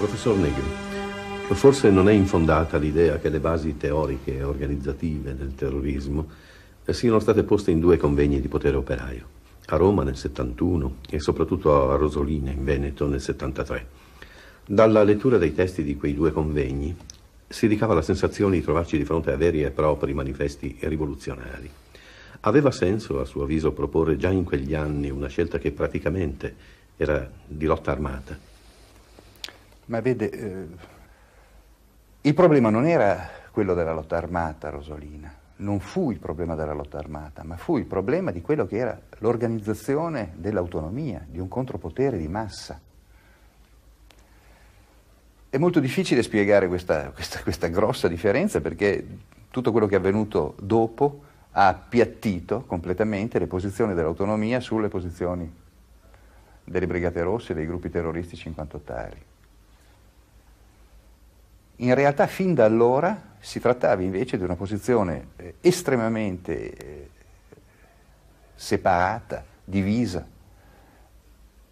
Professor Negri, forse non è infondata l'idea che le basi teoriche e organizzative del terrorismo eh, siano state poste in due convegni di potere operaio, a Roma nel 71 e soprattutto a Rosolina in Veneto nel 73. Dalla lettura dei testi di quei due convegni si ricava la sensazione di trovarci di fronte a veri e propri manifesti rivoluzionari. Aveva senso, a suo avviso, proporre già in quegli anni una scelta che praticamente era di lotta armata ma vede, eh, il problema non era quello della lotta armata, Rosolina, non fu il problema della lotta armata, ma fu il problema di quello che era l'organizzazione dell'autonomia, di un contropotere di massa. È molto difficile spiegare questa, questa, questa grossa differenza perché tutto quello che è avvenuto dopo ha appiattito completamente le posizioni dell'autonomia sulle posizioni delle Brigate Rosse e dei gruppi terroristi 58ari. In realtà fin da allora si trattava invece di una posizione eh, estremamente eh, separata, divisa,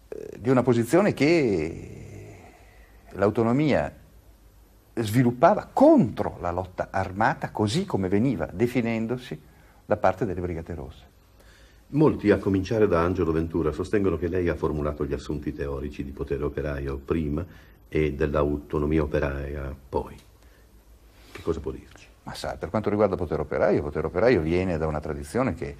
eh, di una posizione che l'autonomia sviluppava contro la lotta armata così come veniva definendosi da parte delle Brigate Rosse. Molti, a cominciare da Angelo Ventura, sostengono che lei ha formulato gli assunti teorici di potere operaio prima e dell'autonomia operaia poi? Che cosa può dirci? Ma sa, per quanto riguarda il potere operaio, il potere operaio viene da una tradizione che,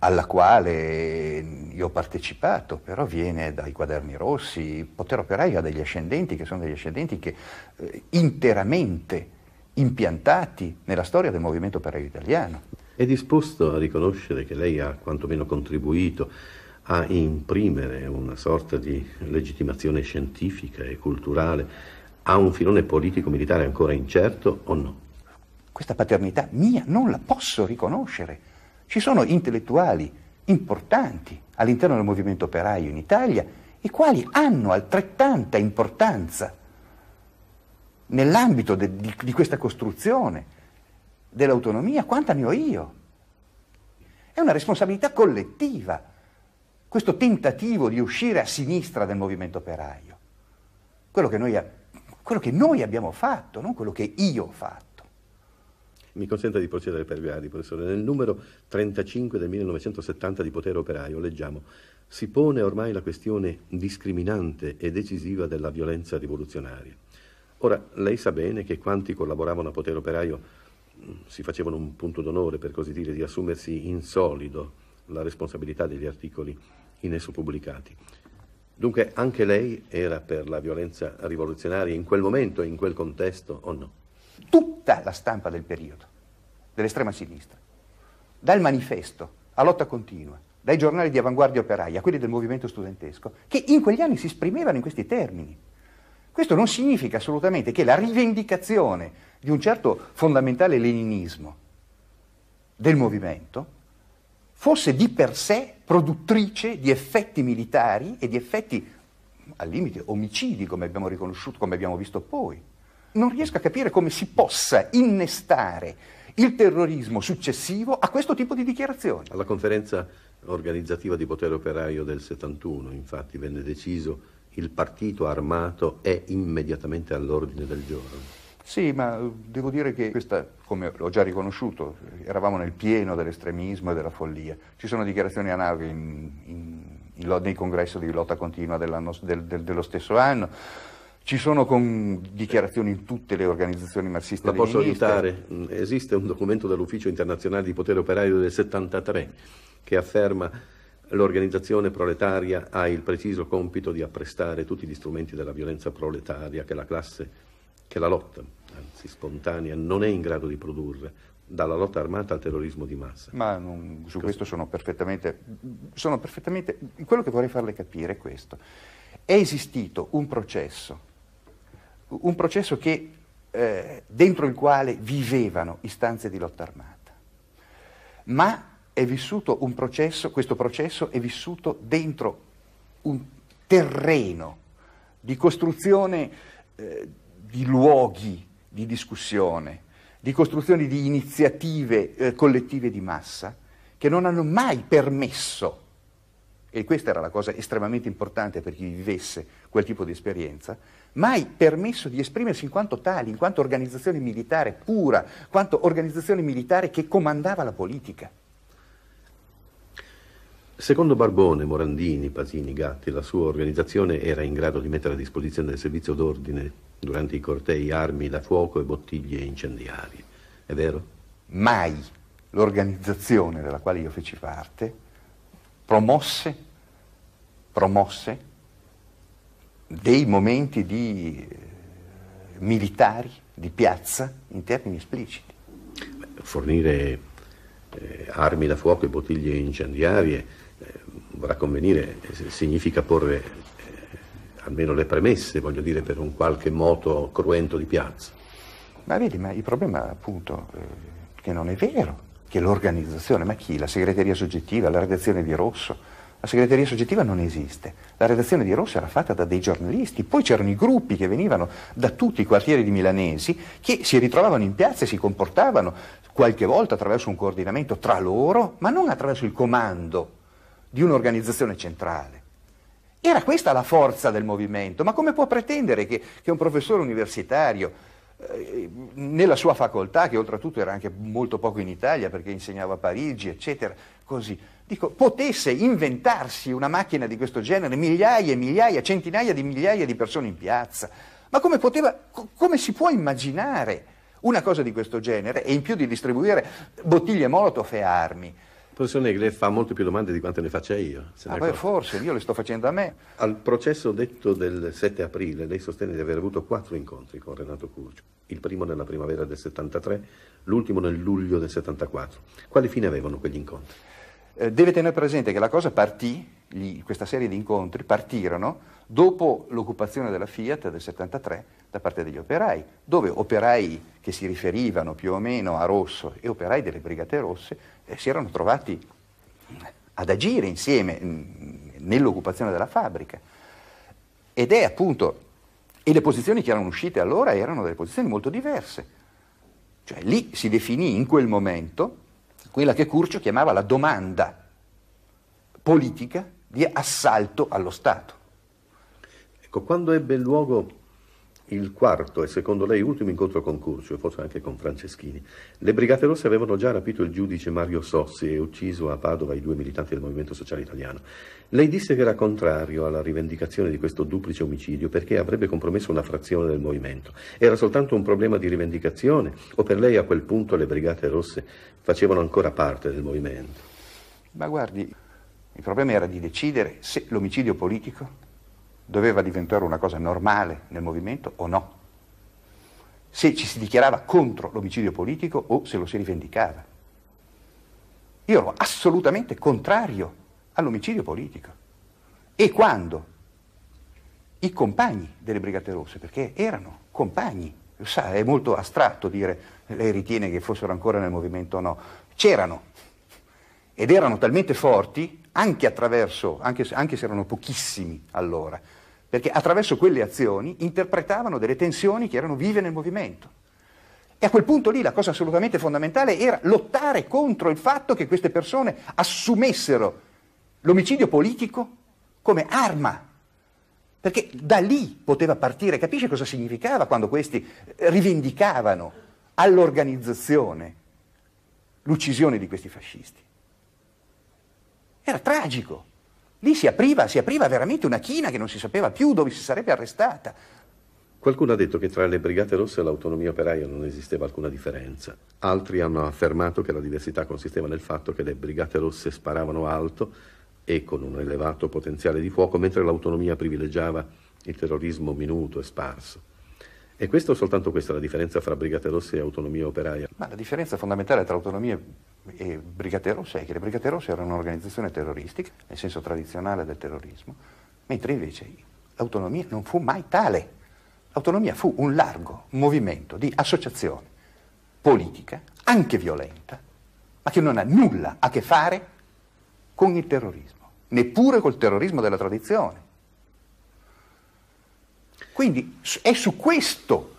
alla quale io ho partecipato, però viene dai quaderni rossi. il Potere operaio ha degli ascendenti che sono degli ascendenti che eh, interamente impiantati nella storia del movimento operaio italiano. È disposto a riconoscere che lei ha quantomeno contribuito a imprimere una sorta di legittimazione scientifica e culturale a un filone politico-militare ancora incerto o no? Questa paternità mia non la posso riconoscere. Ci sono intellettuali importanti all'interno del movimento operaio in Italia i quali hanno altrettanta importanza nell'ambito de, di, di questa costruzione dell'autonomia quanta ne ho io. È una responsabilità collettiva questo tentativo di uscire a sinistra del movimento operaio, quello che noi, quello che noi abbiamo fatto, non quello che io ho fatto. Mi consenta di procedere per gradi, professore. Nel numero 35 del 1970 di Potere Operaio leggiamo si pone ormai la questione discriminante e decisiva della violenza rivoluzionaria. Ora, lei sa bene che quanti collaboravano a Potere Operaio mm, si facevano un punto d'onore, per così dire, di assumersi in solido la responsabilità degli articoli in esso pubblicati. Dunque anche lei era per la violenza rivoluzionaria in quel momento e in quel contesto o no? Tutta la stampa del periodo, dell'estrema sinistra, dal manifesto a lotta continua, dai giornali di avanguardia operaia, quelli del movimento studentesco, che in quegli anni si esprimevano in questi termini. Questo non significa assolutamente che la rivendicazione di un certo fondamentale leninismo del movimento fosse di per sé produttrice di effetti militari e di effetti al limite omicidi, come abbiamo riconosciuto, come abbiamo visto poi. Non riesco a capire come si possa innestare il terrorismo successivo a questo tipo di dichiarazioni. Alla conferenza organizzativa di potere operaio del 71, infatti, venne deciso il partito armato è immediatamente all'ordine del giorno. Sì, ma eh, devo dire che questa, come ho già riconosciuto, eravamo nel pieno dell'estremismo e della follia. Ci sono dichiarazioni analoghe in, in, in, nei congressi di lotta continua del, del, dello stesso anno. Ci sono dichiarazioni in tutte le organizzazioni marxiste. La posso aiutare? Mm, esiste un documento dell'Ufficio internazionale di potere operaio del 73 che afferma l'organizzazione proletaria ha il preciso compito di apprestare tutti gli strumenti della violenza proletaria che la classe che la lotta, anzi spontanea, non è in grado di produrre dalla lotta armata al terrorismo di massa. Ma non, su questo sono perfettamente, sono perfettamente... Quello che vorrei farle capire è questo. È esistito un processo, un processo che, eh, dentro il quale vivevano istanze di lotta armata, ma è vissuto un processo, questo processo è vissuto dentro un terreno di costruzione... Eh, di luoghi di discussione, di costruzione di iniziative eh, collettive di massa che non hanno mai permesso, e questa era la cosa estremamente importante per chi vivesse quel tipo di esperienza, mai permesso di esprimersi in quanto tali, in quanto organizzazione militare pura, quanto organizzazione militare che comandava la politica. Secondo Barbone, Morandini, Pasini, Gatti, la sua organizzazione era in grado di mettere a disposizione del servizio d'ordine durante i cortei armi da fuoco e bottiglie incendiarie, è vero? Mai l'organizzazione della quale io feci parte promosse, promosse dei momenti di eh, militari, di piazza, in termini espliciti. Fornire eh, armi da fuoco e bottiglie incendiarie, eh, vorrà convenire, eh, significa porre almeno le premesse, voglio dire, per un qualche moto cruento di piazza. Ma vedi, ma il problema appunto eh, che non è vero che l'organizzazione, ma chi? La segreteria soggettiva, la redazione di Rosso? La segreteria soggettiva non esiste. La redazione di Rosso era fatta da dei giornalisti, poi c'erano i gruppi che venivano da tutti i quartieri di milanesi che si ritrovavano in piazza e si comportavano qualche volta attraverso un coordinamento tra loro, ma non attraverso il comando di un'organizzazione centrale. Era questa la forza del movimento, ma come può pretendere che, che un professore universitario eh, nella sua facoltà, che oltretutto era anche molto poco in Italia perché insegnava a Parigi, eccetera, così, dico, potesse inventarsi una macchina di questo genere, migliaia e migliaia, centinaia di migliaia di persone in piazza, ma come, poteva, co- come si può immaginare una cosa di questo genere e in più di distribuire bottiglie molotov e armi? Professor Negri, lei fa molte più domande di quante ne faccia io. Ah, beh, forse, io le sto facendo a me. Al processo detto del 7 aprile, lei sostiene di aver avuto quattro incontri con Renato Curcio. Il primo nella primavera del 73, l'ultimo nel luglio del 74. Quale fine avevano quegli incontri? Eh, deve tenere presente che la cosa partì, gli, questa serie di incontri partirono dopo l'occupazione della Fiat del 73 da parte degli operai, dove operai che si riferivano più o meno a Rosso e operai delle Brigate Rosse eh, si erano trovati mm, ad agire insieme mm, nell'occupazione della fabbrica. Ed è appunto, e le posizioni che erano uscite allora erano delle posizioni molto diverse. Cioè lì si definì in quel momento quella che Curcio chiamava la domanda politica di assalto allo Stato. Ecco, quando ebbe luogo il quarto e secondo lei ultimo incontro con Curcio, forse anche con Franceschini. Le Brigate Rosse avevano già rapito il giudice Mario Sossi e ucciso a Padova i due militanti del Movimento Sociale Italiano. Lei disse che era contrario alla rivendicazione di questo duplice omicidio perché avrebbe compromesso una frazione del movimento. Era soltanto un problema di rivendicazione o per lei a quel punto le Brigate Rosse facevano ancora parte del movimento? Ma guardi, il problema era di decidere se l'omicidio politico doveva diventare una cosa normale nel movimento o no, se ci si dichiarava contro l'omicidio politico o se lo si rivendicava. Io ero assolutamente contrario all'omicidio politico. E quando i compagni delle Brigate Rosse, perché erano compagni, sa, è molto astratto dire lei ritiene che fossero ancora nel movimento o no, c'erano ed erano talmente forti anche attraverso, anche se, anche se erano pochissimi allora, perché attraverso quelle azioni interpretavano delle tensioni che erano vive nel movimento. E a quel punto lì la cosa assolutamente fondamentale era lottare contro il fatto che queste persone assumessero l'omicidio politico come arma. Perché da lì poteva partire, capisce cosa significava quando questi rivendicavano all'organizzazione l'uccisione di questi fascisti? Era tragico. Lì si apriva, si apriva veramente una china che non si sapeva più dove si sarebbe arrestata. Qualcuno ha detto che tra le Brigate Rosse e l'autonomia operaia non esisteva alcuna differenza. Altri hanno affermato che la diversità consisteva nel fatto che le Brigate Rosse sparavano alto e con un elevato potenziale di fuoco, mentre l'autonomia privilegiava il terrorismo minuto e sparso. E questa o soltanto questa è la differenza fra Brigate Rosse e autonomia operaia? Ma la differenza fondamentale tra autonomia e Brigate Rosse, è che le Brigate Rosse erano un'organizzazione terroristica, nel senso tradizionale del terrorismo, mentre invece l'autonomia non fu mai tale. L'autonomia fu un largo movimento di associazione politica, anche violenta, ma che non ha nulla a che fare con il terrorismo, neppure col terrorismo della tradizione. Quindi è su questo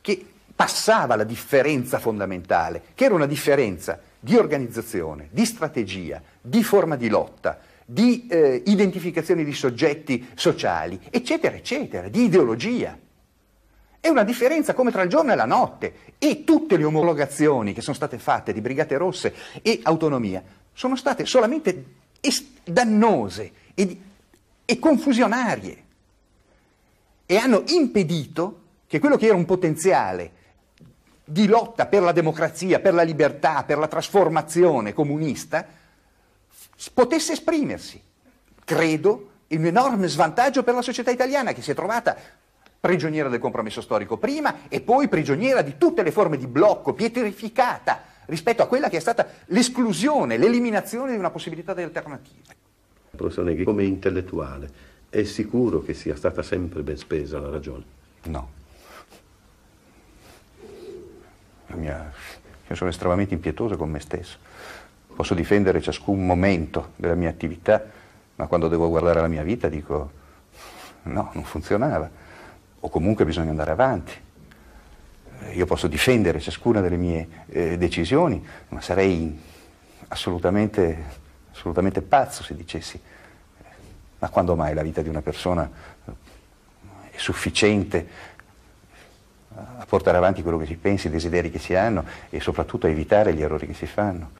che passava la differenza fondamentale, che era una differenza di organizzazione, di strategia, di forma di lotta, di eh, identificazione di soggetti sociali, eccetera, eccetera, di ideologia. È una differenza come tra il giorno e la notte e tutte le omologazioni che sono state fatte di Brigate Rosse e autonomia sono state solamente est- dannose e, e confusionarie e hanno impedito che quello che era un potenziale di lotta per la democrazia, per la libertà, per la trasformazione comunista, potesse esprimersi. Credo in un enorme svantaggio per la società italiana che si è trovata prigioniera del compromesso storico prima e poi prigioniera di tutte le forme di blocco, pietrificata rispetto a quella che è stata l'esclusione, l'eliminazione di una possibilità di alternativa. Professor Neghi, come intellettuale, è sicuro che sia stata sempre ben spesa la ragione? No. mia... io sono estremamente impietoso con me stesso. Posso difendere ciascun momento della mia attività, ma quando devo guardare la mia vita dico no, non funzionava, o comunque bisogna andare avanti. Io posso difendere ciascuna delle mie eh, decisioni, ma sarei assolutamente, assolutamente pazzo se dicessi ma quando mai la vita di una persona è sufficiente a portare avanti quello che si pensa, i desideri che si hanno e soprattutto a evitare gli errori che si fanno.